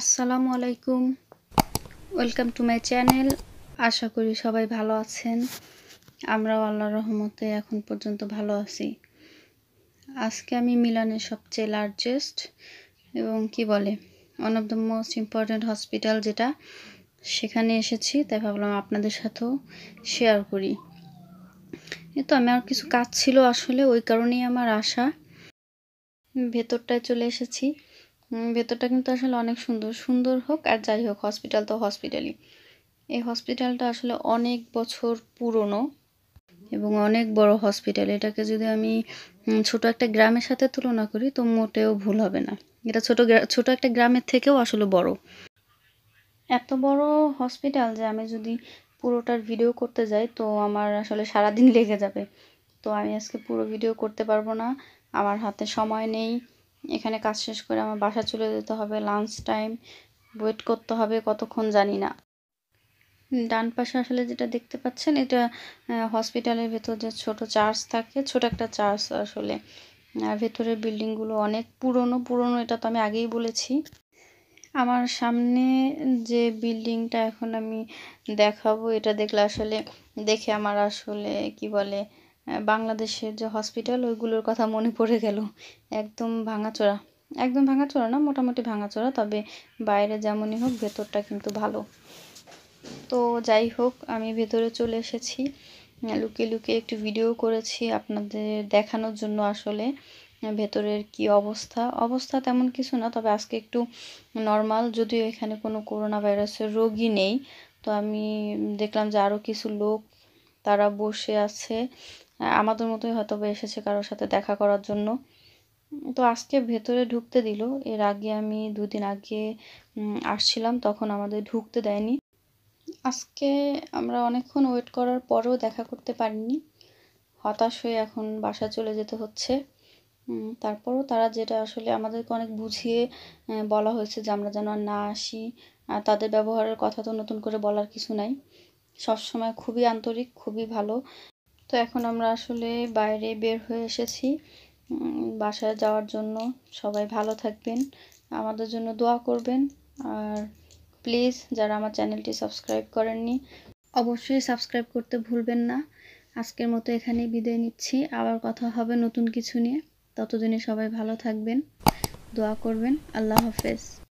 আসসালামু আলাইকুম welcome to my channel আশা করি সবাই ভালো আছেন আমরাও আল্লাহ রহমতে এখন পর্যন্ত ভালো আছি আজকে আমি মিলানের সবচেয়ে লার্জেস্ট এবং কি বলে one of the most important hospital যেটা সেখানে এসেছি তাই ভাবলাম আপনাদের সাথেও শেয়ার করি এ তো আমার কিছু কাজ ছিল আসলে ওই কারণেই আমার আশা ভেতরটায় চলে এসেছি ভেতরটা কিন্তু আসলে অনেক সুন্দর সুন্দর হোক আর যাই হোক হসপিটাল তো হসপিটালই এই হসপিটালটা আসলে অনেক বছর পুরনো এবং অনেক বড় হসপিটাল এটাকে যদি আমি ছোট একটা গ্রামের সাথে তুলনা করি তো মোটেও ভুল হবে না এটা ছোট ছোট একটা গ্রামের থেকেও আসলে বড় এত বড় হসপিটাল যে আমি যদি পুরোটার ভিডিও করতে যাই তো আমার আসলে সারাদিন লেগে যাবে তো আমি আজকে পুরো ভিডিও করতে পারবো না আমার হাতে সময় নেই এখানে কাজ শেষ করে আমার বাসা চলে যেতে হবে লাঞ্চ টাইম ওয়েট করতে হবে কতক্ষণ জানি না ডান পাশে আসলে যেটা দেখতে পাচ্ছেন এটা হসপিটালের ভেতর যে ছোট চার্চ থাকে ছোট একটা চার্চ আসলে আর ভেতরের বিল্ডিংগুলো অনেক পুরনো পুরনো এটা তো আমি আগেই বলেছি আমার সামনে যে বিল্ডিংটা এখন আমি দেখাবো এটা দেখলে আসলে দেখে আমার আসলে কি বলে বাংলাদেশের যে হসপিটাল ওইগুলোর কথা মনে পড়ে গেল একদম ভাঙাচোরা একদম ভাঙাচোরা না মোটামুটি ভাঙাচোরা তবে বাইরে যেমনই হোক ভেতরটা কিন্তু ভালো তো যাই হোক আমি ভেতরে চলে এসেছি লুকিয়ে লুকিয়ে একটু ভিডিও করেছি আপনাদের দেখানোর জন্য আসলে ভেতরের কি অবস্থা অবস্থা তেমন কিছু না তবে আজকে একটু নর্মাল যদিও এখানে কোনো করোনা ভাইরাসের রোগী নেই তো আমি দেখলাম যে আরও কিছু লোক তারা বসে আছে হ্যাঁ, আমাদের মতোই হয়তো বা এসেছে কারোর সাথে দেখা করার জন্য তো আজকে ভেতরে ঢুকতে দিল এর আগে আমি দুদিন আগে আসছিলাম তখন আমাদের ঢুকতে দেয়নি আজকে আমরা অনেকক্ষণ ওয়েট করার পরেও দেখা করতে পারিনি হতাশ হয়ে এখন বাসা চলে যেতে হচ্ছে তারপরও তারা যেটা আসলে আমাদেরকে অনেক বুঝিয়ে বলা হয়েছে যে আমরা যেন না আসি আর তাদের ব্যবহারের কথা তো নতুন করে বলার কিছু নাই সবসময় খুবই আন্তরিক খুবই ভালো তো এখন আমরা আসলে বাইরে বের হয়ে এসেছি বাসায় যাওয়ার জন্য সবাই ভালো থাকবেন আমাদের জন্য দোয়া করবেন আর প্লিজ যারা আমার চ্যানেলটি সাবস্ক্রাইব করেননি অবশ্যই সাবস্ক্রাইব করতে ভুলবেন না আজকের মতো এখানে বিদায় নিচ্ছি আবার কথা হবে নতুন কিছু নিয়ে ততদিনে সবাই ভালো থাকবেন দোয়া করবেন আল্লাহ হাফেজ